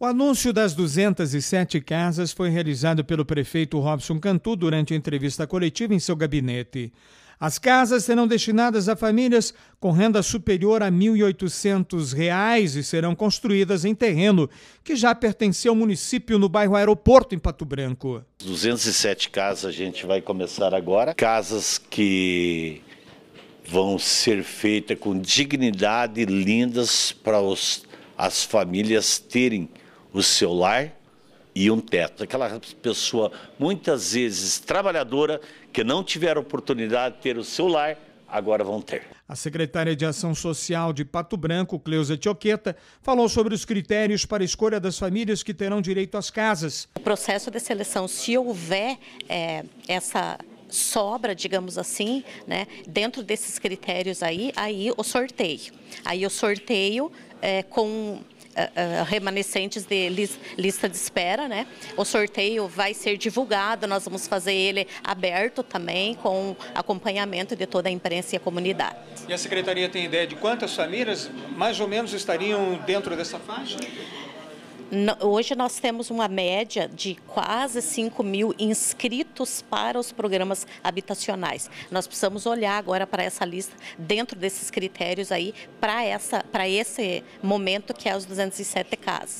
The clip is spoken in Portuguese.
O anúncio das 207 casas foi realizado pelo prefeito Robson Cantu durante entrevista coletiva em seu gabinete. As casas serão destinadas a famílias com renda superior a R$ 1.800 e serão construídas em terreno que já pertence ao município no bairro Aeroporto, em Pato Branco. 207 casas a gente vai começar agora. Casas que vão ser feitas com dignidade, lindas para os, as famílias terem o seu lar e um teto. Aquela pessoa, muitas vezes trabalhadora, que não tiveram oportunidade de ter o seu lar, agora vão ter. A secretária de Ação Social de Pato Branco, Cleusa Tioqueta, falou sobre os critérios para a escolha das famílias que terão direito às casas. O processo de seleção, se houver é, essa sobra, digamos assim, né, dentro desses critérios aí, aí o sorteio. Aí o sorteio é, com eh, eh, remanescentes de lista de espera, né? O sorteio vai ser divulgado, nós vamos fazer ele aberto também, com acompanhamento de toda a imprensa e a comunidade. E a secretaria tem ideia de quantas famílias mais ou menos estariam dentro dessa faixa? Hoje nós temos uma média de quase 5 mil inscritos para os programas habitacionais. Nós precisamos olhar agora para essa lista, dentro desses critérios aí, para, essa, para esse momento que é os 207 casas.